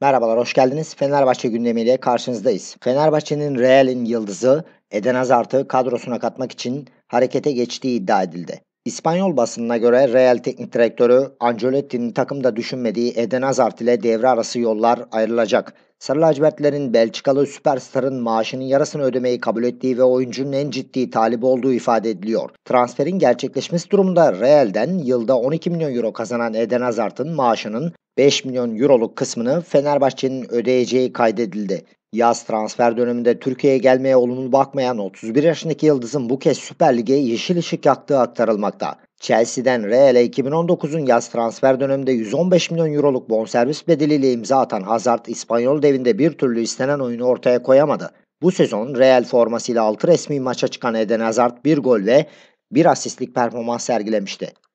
Merhabalar, hoş geldiniz. Fenerbahçe gündemiyle karşınızdayız. Fenerbahçe'nin Real'in yıldızı Eden Hazard'ı kadrosuna katmak için harekete geçtiği iddia edildi. İspanyol basınına göre Real teknik direktörü Ancelotti'nin takımda düşünmediği Eden Hazard ile devre arası yollar ayrılacak. Sarı lacivertlerin Belçikalı süperstarın maaşının yarısını ödemeyi kabul ettiği ve oyuncunun en ciddi talip olduğu ifade ediliyor. Transferin gerçekleşmesi durumunda Real'den yılda 12 milyon euro kazanan Eden Hazard'ın maaşının 5 milyon euroluk kısmını Fenerbahçe'nin ödeyeceği kaydedildi. Yaz transfer döneminde Türkiye'ye gelmeye olumlu bakmayan 31 yaşındaki Yıldız'ın bu kez Süper Lig'e yeşil ışık yaktığı aktarılmakta. Chelsea'den Real'e 2019'un yaz transfer döneminde 115 milyon euroluk bonservis bedeliyle imza atan Hazard İspanyol devinde bir türlü istenen oyunu ortaya koyamadı. Bu sezon Real formasıyla 6 resmi maça çıkan Eden Hazard bir gol ve bir asistlik performans sergilemişti.